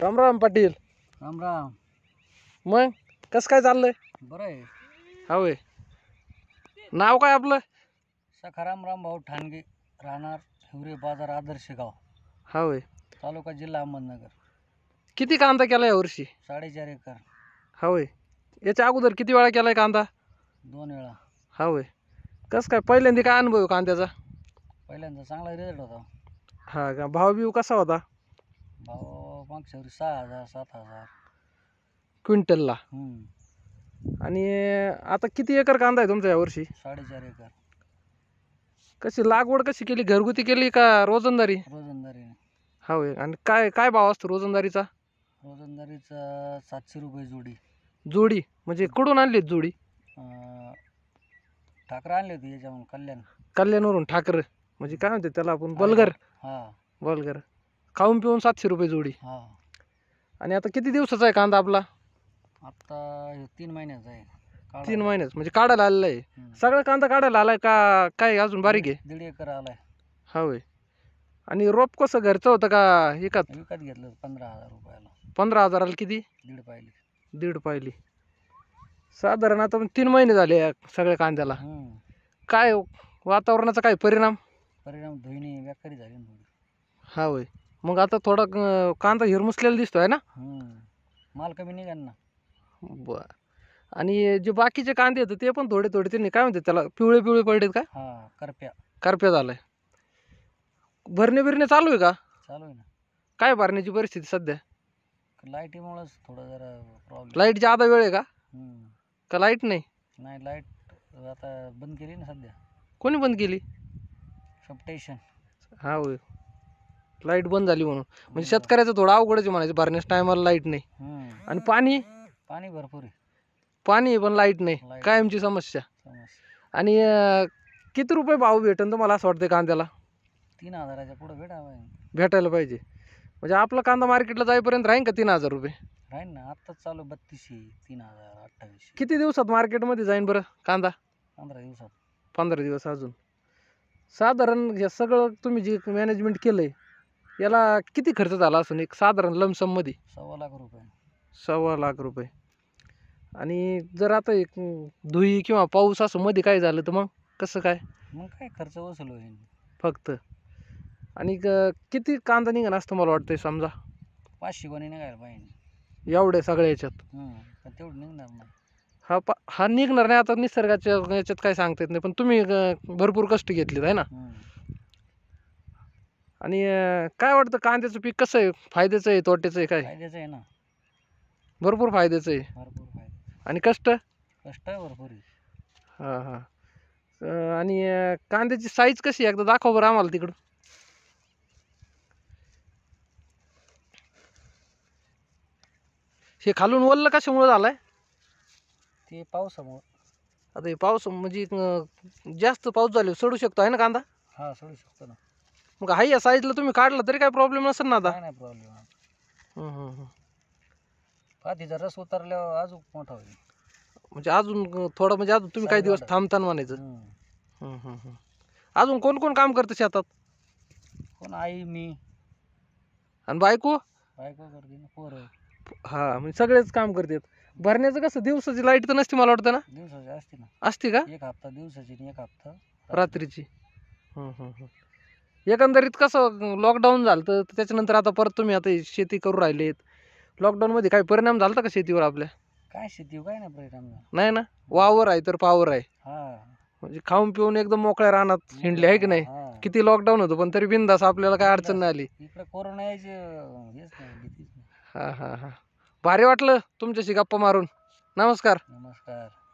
राम राम पाटील राम राम मग कसं काय चाललंय बरं आहे हवे नाव काय आपलं सखाराम भाऊ ठाणगे राहणार हिवरे बाजार आदर्श गाव हवे तालुका जिल्हा अहमदनगर किती कांदा केला वर्षी साडेचार एकर हवे याच्या अगोदर किती वेळा केलाय कांदा दोन वेळा हवे कसं काय पहिल्यांदा काय अनुभव कांद्याचा पहिल्यांदा चांगला रिझल्ट होता हा का भाव बिव कसा होता क्विंटल सहा हजार सात हजार क्विंटलला आणि आता किती एकर कांदा आहे तुमचा यावर्षी साडेचार एकर कशी लागवड कशी केली घरगुती केली का रोजंदारी रोजंदारीने हो आणि काय काय भाव असतो रोजंदारीचा रोजंदारीचा सातशे रुपये जोडी जोडी म्हणजे कुठून आणली जोडी ठाकरे ठाकरं होती होते कल्याण कल्याणवरून ठाकर म्हणजे काय म्हणते त्याला आपण बलगर हा बलगर खाऊन पिऊन सातशे रुपये जोडी आणि आता किती दिवसाचा आहे कांदा आपला आता तीन महिन्याचा आहे तीन महिन्याच म्हणजे काढायला आलेला आहे सगळा कांदा काढायला आलाय का काय अजून बारीक आहे दीड एकर आलाय हा होय आणि रोप कसं घरचं होतं का एकात विकत घेतलं पंधरा हजार रुपयाला पंधरा हजाराला किती दीड पाहिली दीड पाहिली साधारण आता पण तीन महिने झाले सगळ्या कांद्याला काय वातावरणाचा काय परिणाम परिणाम धुईने व्याकारी झाली हा होय मग आता थोडा कांदा हिरमुसलेला दिसतो आहे ना माल कमी निघाल ना बर आणि जे बाकीचे कांदे होते ते पण थोडे थोडे त्यांनी काय म्हणते त्याला पिवळे पिवळे पडलेत का करप्या करप्या झालाय भरणे बिरणे चालू आहे का चालू आहे ना काय भरण्याची परिस्थिती सध्या लाईटीमुळे थोडं जरा प्रॉब्लेम लाईट आधा वेळ आहे का का लाईट नाही नाही लाईट आता बंद केली ना सध्या कोणी बंद केली सप्टेशन हा होय लाईट बंद झाली म्हणून म्हणजे शेतकऱ्याचं थोडं अवघडच म्हणायचं भरण्यास टायमाला लाईट नाही आणि पाणी पाणी भरपूर आहे पाणी पण लाईट नाही कायमची समस्या आणि किती रुपये भाव भेटन तुम्हाला असं वाटतं कांद्याला तीन हजाराच्या पुढे भेटावं भेटायला पाहिजे म्हणजे आपला कांदा मार्केटला जाईपर्यंत राहीन का तीन हजार रुपये राहीन ना आत्ताच चालू बत्तीसशे तीन हजार अठ्ठावीस किती दिवसात मार्केटमध्ये जाईन बरं कांदा पंधरा दिवसात पंधरा दिवस अजून साधारण हे सगळं तुम्ही जे मॅनेजमेंट केलं आहे याला किती खर्च झाला असून एक साधारण लमसममध्ये सव्वा लाख रुपये सव्वा लाख रुपये आणि जर आता एक धुई किंवा पाऊस असं मध्ये काय झालं तर मग कसं काय मग काय खर्च वसूल होईल फक्त आणि किती कांदा निघाला असं मला वाटतंय समजा पाचशे कोणी निघायला पाहिजे एवढे सगळ्या याच्यात तेवढं निघणार नाही हा पा हा निघणार नाही आता निसर्गाच्या याच्यात काय सांगता येत नाही पण तुम्ही भरपूर कष्ट घेतलेत आहे ना आणि काय वाटतं कांद्याचं पीक कसं आहे फायद्याचं आहे तोट्याचं आहे काय फायद्याचं आहे ना भरपूर फायद्याचं आहे भरपूर आणि कष्ट कष्ट आहे भरपूर हा हा आणि कांद्याची साईज कशी आहे एकदा दाखव बरं आम्हाला तिकडं हे खालून ओललं कशामुळं झालंय आहे ते पावसामुळं आता हे पाऊस म्हणजे जास्त पाऊस झाले सडू शकतो आहे ना कांदा हा सोडू शकतो ना मग आहे या साईजला तुम्ही काढला तरी काय प्रॉब्लेम नसेल ना आता प्रॉब्लेम रस उतरल्यावर अजून मोठा होईल म्हणजे अजून थोडं म्हणजे अजून तुम्ही काही दिवस थांबता म्हणायचं हम्म. अजून कोण कोण काम करतं शेतात कोण आई मी आणि बायको बायको करते ना पोरं हा म्हणजे सगळेच काम करतात भरण्याचं कसं दिवसाची लाईट तर नसते मला वाटतं ना दिवसाची असते ना असते का एक हप्ता दिवसाची एक हप्ता रात्रीची हम्म, हम्म, हम्म. एकंदरीत कसं लॉकडाऊन झालं तर त्याच्यानंतर आता परत तुम्ही आता शेती करू राहिलेत लॉकडाऊनमध्ये काही परिणाम झाला का शेतीवर आपल्या काय शेतीवर काय नाही परिणाम नाही ना वावर आहे तर पावर आहे म्हणजे खाऊन पिऊन एकदम मोकळ्या रानात हिंडले आहे की नाही किती लॉकडाऊन होतो पण तरी बिंदास आपल्याला काय अडचण नाही आली कोरोना हा हा हा भारी वाटलं तुमच्याशी गप्पा मारून नमस्कार नमस्कार